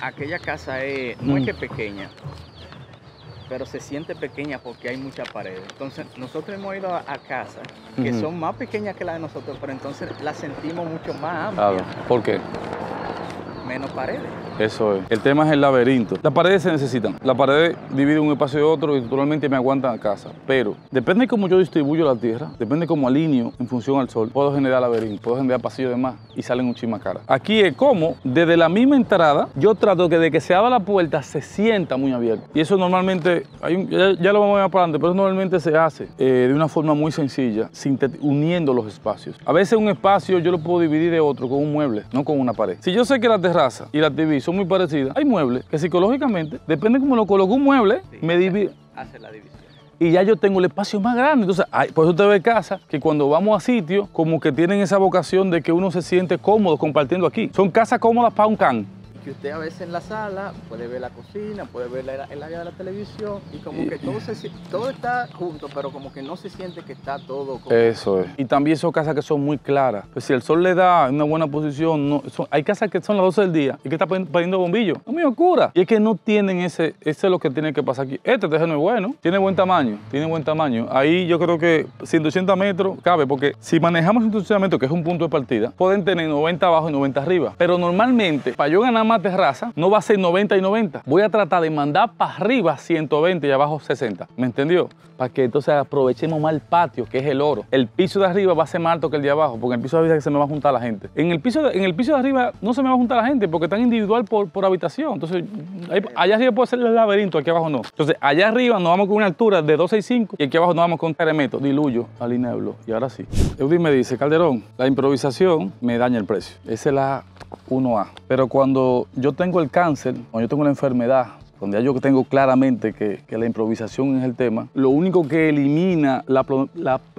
Aquella casa es, no es mm. que pequeña, pero se siente pequeña porque hay muchas paredes. Entonces, nosotros hemos ido a, casas que son más pequeñas que las de nosotros, pero entonces las sentimos mucho más ah, amplias. ¿Por qué? Menos paredes. Eso es. El tema es el laberinto. Las paredes se necesitan. La pared divide un espacio de otro y naturalmente me aguantan la casa. Pero depende de cómo yo distribuyo la tierra, depende de cómo alineo en función al sol, puedo generar laberinto, puedo generar pasillo de más y salen un chisma cara. Aquí es como, desde la misma entrada, yo trato que de que se abra la puerta se sienta muy abierto Y eso normalmente, ya, lo vamos a ver para adelante, pero eso normalmente se hace eh, de una forma muy sencilla, uniendo los espacios. A veces un espacio yo lo puedo dividir de otro con un mueble, no con una pared. Si yo sé que la terraza y la diviso son muy parecidas. Hay muebles que psicológicamente, depende cómo lo coloco un mueble, me divide. y ya yo tengo el espacio más grande. Entonces, hay, por eso te ve casa que cuando vamos a sitios, como que tienen esa vocación de que uno se siente cómodo compartiendo aquí. Son casas cómodas para un can usted a veces en la sala puede ver la cocina, puede ver el área de la televisión y como que todo, se, todo está junto, pero como que no se siente que está todo. Eso es. Y también son casas que son muy claras. Pues si el sol le da una buena posición, no, hay casas que son las 12 del día y que está poniendo bombillo. Es muy locura Y es que no tienen ese, ese es lo que tiene que pasar aquí. Este terreno es bueno, tiene buen tamaño, tiene buen tamaño. Ahí yo creo que 180 metros cabe, porque si manejamos 200 que es un punto de partida, pueden tener 90 abajo y 90 arriba. Pero normalmente, para yo ganar más terraza no va a ser 90 y 90. Voy a tratar de mandar para arriba 120 y abajo 60. ¿Me entendió? Para que entonces aprovechemos más el patio, que es el oro. El piso de arriba va a ser más alto que el de abajo, porque el piso de arriba que se me va a juntar la gente. En el piso de, en el piso de arriba no se me va a juntar la gente, porque están individual por, por habitación. Entonces, allá arriba puede ser el laberinto, aquí abajo no. Entonces, allá arriba nos vamos con una altura de 265 y aquí abajo nos vamos con 3 Diluyo la Y ahora sí. Eudy me dice, Calderón, la improvisación me daña el precio. Esa es la 1A. Pero cuando yo tengo el cáncer, cuando yo tengo la enfermedad, cuando ya yo tengo claramente que, la improvisación es el tema, lo único que elimina la,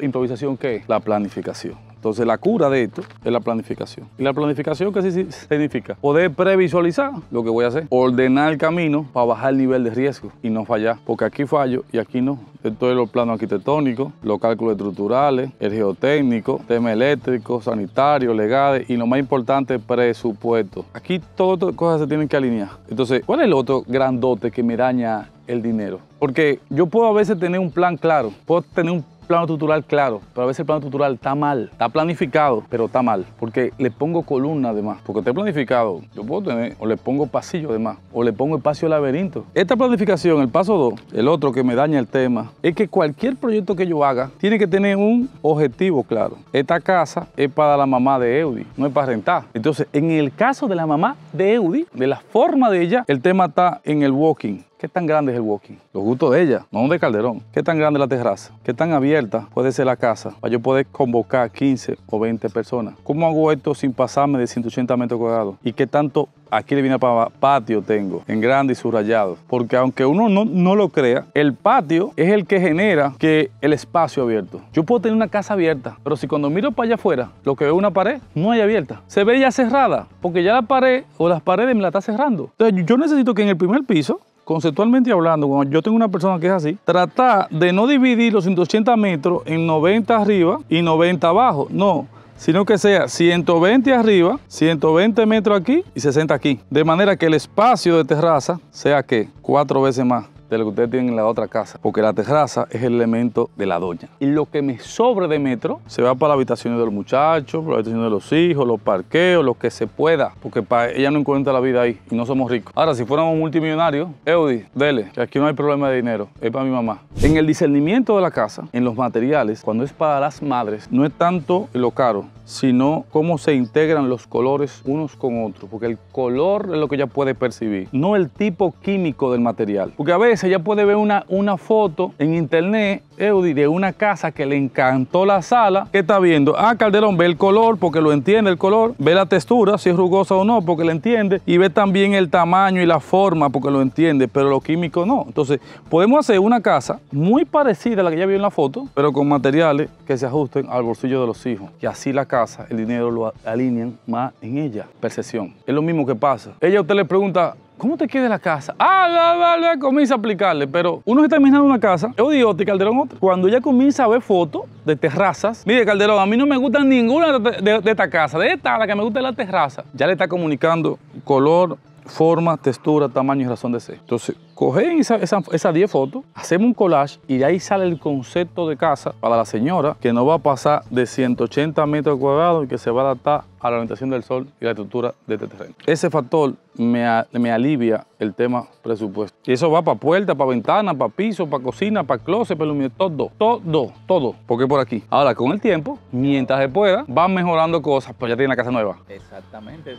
improvisación, ¿qué es? La planificación. Entonces, la cura de esto es la planificación. ¿Y la planificación qué significa? Poder previsualizar lo que voy a hacer, ordenar el camino para bajar el nivel de riesgo y no fallar, porque aquí fallo y aquí no. Esto es los planos arquitectónicos, los cálculos estructurales, el geotécnico, tema eléctrico, sanitario, legales y lo más importante, presupuesto. Aquí todas las cosas se tienen que alinear. Entonces, ¿cuál es el otro grandote que me daña el dinero? Porque yo puedo a veces tener un plan claro, puedo tener un plano tutorial claro, pero a veces el plano tutorial está mal. Está planificado, pero está mal. Porque le pongo columna además. Porque está planificado. Yo puedo tener, o le pongo pasillo además, o le pongo espacio laberinto. Esta planificación, el paso 2, el otro que me daña el tema, es que cualquier proyecto que yo haga tiene que tener un objetivo claro. Esta casa es para la mamá de Eudi, no es para rentar. Entonces, en el caso de la mamá de Eudi, de la forma de ella, el tema está en el walking. ¿Qué tan grande es el walking? Los gustos de ella, no de Calderón. ¿Qué tan grande es la terraza? ¿Qué tan abierta puede ser la casa para yo poder convocar 15 o 20 personas? ¿Cómo hago esto sin pasarme de 180 metros cuadrados? ¿Y qué tanto aquí le viene para patio tengo, en grande y subrayado? Porque aunque uno no, no lo crea, el patio es el que genera que el espacio abierto. Yo puedo tener una casa abierta, pero si cuando miro para allá afuera, lo que veo es una pared, no hay abierta. Se ve ya cerrada, porque ya la pared o las paredes me la está cerrando. Entonces yo necesito que en el primer piso conceptualmente hablando, cuando yo tengo una persona que es así, trata de no dividir los 180 metros en 90 arriba y 90 abajo. No, sino que sea 120 arriba, 120 metros aquí y 60 aquí. De manera que el espacio de terraza sea que cuatro veces más de lo que ustedes tienen en la otra casa, porque la terraza es el elemento de la doña. Y lo que me sobre de metro se va para las habitaciones de los muchachos, las habitaciones de los hijos, los parqueos, lo que se pueda, porque para ella no encuentra la vida ahí y no somos ricos. Ahora, si fuéramos multimillonarios, Eudi, dele, que aquí no hay problema de dinero, es para mi mamá. En el discernimiento de la casa, en los materiales, cuando es para las madres, no es tanto lo caro, sino cómo se integran los colores unos con otros, porque el color es lo que ella puede percibir, no el tipo químico del material. Porque a veces ella puede ver una, una foto en internet, Eudi, de una casa que le encantó la sala, que está viendo, ah, Calderón ve el color porque lo entiende el color, ve la textura, si es rugosa o no, porque lo entiende, y ve también el tamaño y la forma porque lo entiende, pero lo químico no. Entonces, podemos hacer una casa muy parecida a la que ya vio en la foto, pero con materiales que se ajusten al bolsillo de los hijos. Y así la casa, el dinero lo alinean más en ella. Percepción. Es lo mismo que pasa. Ella a usted le pregunta, ¿Cómo te queda la casa? Ah, la, la, comienza a aplicarle. Pero uno está terminando una casa, es odiote Calderón otro. Cuando ella comienza a ver fotos de terrazas, mire Calderón, a mí no me gusta ninguna de, esta casa. De esta, la que me gusta es la terraza. Ya le está comunicando color, forma, textura, tamaño y razón de ser. Entonces, cogen esas 10 fotos, hacemos un collage y de ahí sale el concepto de casa para la señora que no va a pasar de 180 metros cuadrados y que se va a adaptar a la orientación del sol y la estructura de este terreno. Ese factor me, alivia el tema presupuesto. Y eso va para puerta, para ventana, para piso, para cocina, para closet, para iluminación, todo, todo, todo, porque por aquí. Ahora, con el tiempo, mientras se pueda, van mejorando cosas, pues ya tiene la casa nueva. Exactamente,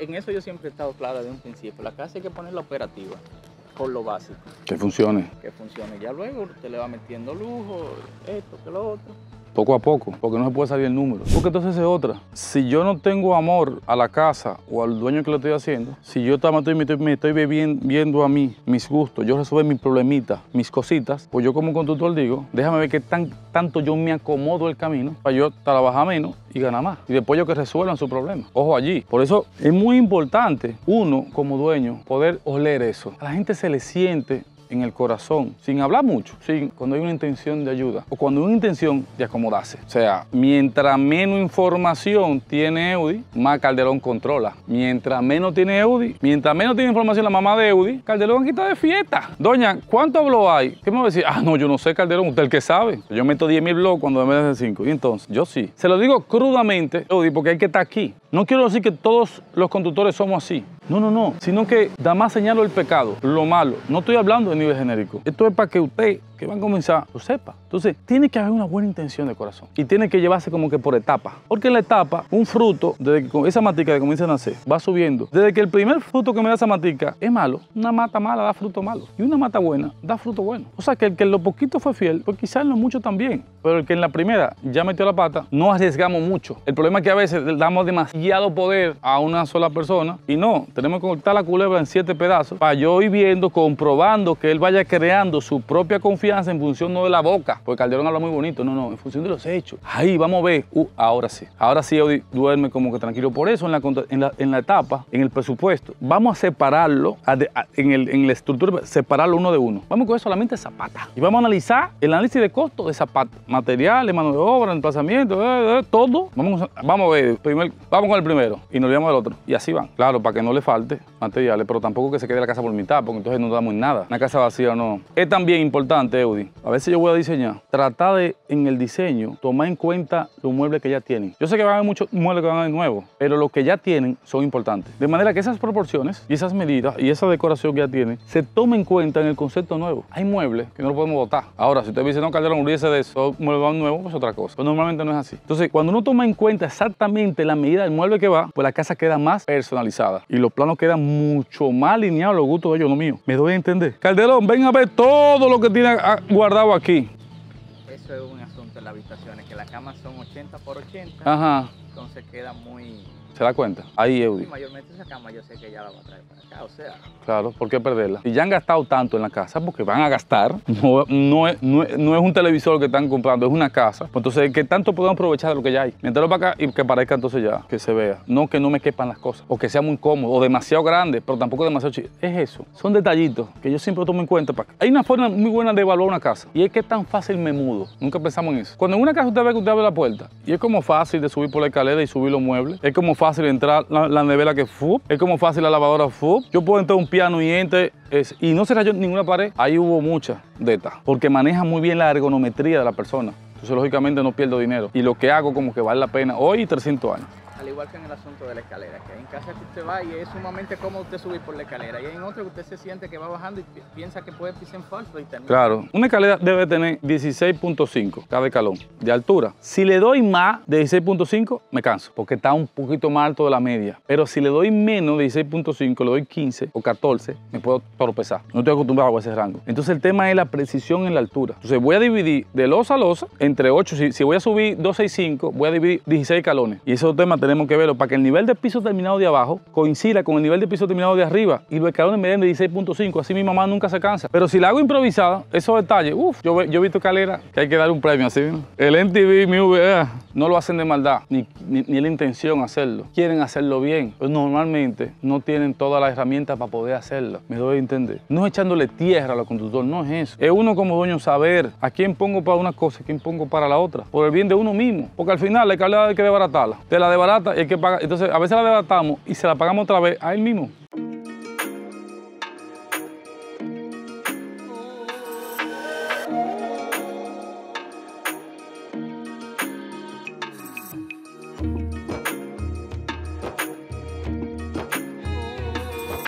en eso yo siempre he estado clara de un principio. La casa hay que ponerla operativa con lo básico. Que funcione. Que funcione. Ya luego te le va metiendo lujo, esto, que lo otro poco a poco, porque no se puede salir el número. Porque entonces es otra. Si yo no tengo amor a la casa o al dueño que lo estoy haciendo, si yo también me estoy, viendo a mí mis gustos, yo resuelvo mis problemitas, mis cositas, pues yo como conductor digo, déjame ver qué tan, tanto yo me acomodo el camino para yo trabajar menos y ganar más. Y después yo que resuelvan su problema. Ojo allí. Por eso es muy importante uno como dueño poder oler eso. A la gente se le siente en el corazón, sin hablar mucho, sin, cuando hay una intención de ayuda o cuando hay una intención de acomodarse. O sea, mientras menos información tiene Eudi, más Calderón controla. Mientras menos tiene Eudi, mientras menos tiene información la mamá de Eudi, Calderón quita de fiesta. Doña, ¿cuánto habló hay? ¿Qué me va a decir? Ah, no, yo no sé, Calderón, usted el que sabe. Yo meto 10 mil blogs cuando me de 5. Y entonces, yo sí. Se lo digo crudamente, Eudi, porque hay que estar aquí. No quiero decir que todos los conductores somos así. No, no, no. Sino que da más señal el pecado, lo malo. No estoy hablando de nivel genérico. Esto es para que usted, que van a comenzar, lo sepa. Entonces, tiene que haber una buena intención de corazón. Y tiene que llevarse como que por etapas. Porque en la etapa, un fruto, desde que esa matica que comienza a nacer, va subiendo. Desde que el primer fruto que me da esa matica es malo, una mata mala da fruto malo. Y una mata buena da fruto bueno. O sea, que el que en lo poquito fue fiel, pues quizás en lo mucho también. Pero el que en la primera ya metió la pata, no arriesgamos mucho. El problema es que a veces damos demasiado guiado poder a una sola persona. Y no, tenemos que cortar la culebra en siete pedazos para yo ir viendo, comprobando que él vaya creando su propia confianza en función no de la boca, porque Calderón habla muy bonito, no, no, en función de los hechos. Ahí vamos a ver, uh, ahora sí, ahora sí Audi duerme como que tranquilo. Por eso en la, en la, etapa, en el presupuesto, vamos a separarlo en, la estructura, separarlo uno de uno. Vamos a coger solamente Zapata y vamos a analizar el análisis de costo de Zapata, materiales, mano de obra, emplazamiento, eh, eh, todo. Vamos, vamos a ver, primero, vamos el primero y nos olvidamos del otro. Y así van. Claro, para que no le falte materiales, pero tampoco que se quede la casa por mitad, porque entonces no damos nada. Una casa vacía no. Es también importante, Eudi. A si yo voy a diseñar, trata de en el diseño tomar en cuenta los muebles que ya tienen. Yo sé que van a haber muchos muebles que van a haber nuevos, pero los que ya tienen son importantes. De manera que esas proporciones y esas medidas y esa decoración que ya tienen se tomen en cuenta en el concepto nuevo. Hay muebles que no lo podemos botar. Ahora, si usted me dice, no, Calderón, olvídese de eso, muebles nuevo pues otra cosa. Pero normalmente no es así. Entonces, cuando uno toma en cuenta exactamente la medida del mueble, que va, pues la casa queda más personalizada y los planos quedan mucho más alineados a los gustos de ellos, no mío. Me doy a entender. Calderón, ven a ver todo lo que tiene guardado aquí. Eso es un asunto en las habitaciones, que las camas son 80 por 80. Ajá. Entonces queda muy ¿Se da cuenta? Ahí, Eudy. Claro, porque perderla? y ya han gastado tanto en la casa, porque van a gastar, no, no, es, no, es, un televisor que están comprando, es una casa. Pues entonces, que tanto podemos aprovechar de lo que ya hay? Mételo para acá y que parezca entonces ya, que se vea. No que no me quepan las cosas, o que sea muy cómodo, o demasiado grande, pero tampoco demasiado chido Es eso. Son detallitos que yo siempre tomo en cuenta. Para... Hay una forma muy buena de evaluar una casa, y es que tan fácil me mudo. Nunca pensamos en eso. Cuando en una casa usted ve que usted abre la puerta, y es como fácil de subir por la escalera y subir los muebles, es como fácil entrar la, nevera que fue es como fácil la lavadora fue Yo puedo entrar un piano y entre y no se rayó ninguna pared. Ahí hubo muchas de estas, porque maneja muy bien la ergonometría de la persona. Entonces, lógicamente, no pierdo dinero. Y lo que hago como que vale la pena hoy 300 años igual en el asunto de la escalera, que en casa que usted va y es sumamente cómodo usted subir por la escalera, y en otro que usted se siente que va bajando y piensa que puede pisar en falso Claro, una escalera debe tener 16.5 cada escalón de altura. Si le doy más de 16.5, me canso, porque está un poquito más alto de la media. Pero si le doy menos de 16.5, le doy 15 o 14, me puedo tropezar No estoy acostumbrado a ese rango. Entonces el tema es la precisión en la altura. Entonces voy a dividir de losa a losa entre 8. Si, si voy a subir 265, voy a dividir 16 escalones. Y esos temas tenemos que verlo para que el nivel de piso terminado de abajo coincida con el nivel de piso terminado de arriba y los escalones me den de 16.5. Así mi mamá nunca se cansa. Pero si la hago improvisada, esos detalles, uff, yo, he visto calera que hay que dar un premio así. El NTV, mi VA, e no lo hacen de maldad, ni, la intención hacerlo. Quieren hacerlo bien, normalmente no tienen todas las herramientas para poder hacerlo. Me doy a entender. No es echándole tierra a los conductores, no es eso. Es uno como dueño saber a quién pongo para una cosa, a quién pongo para la otra, por el bien de uno mismo. Porque al final la escalera hay que debaratarla Te la debarata entonces, a veces la debatamos y se la pagamos otra vez a él mismo.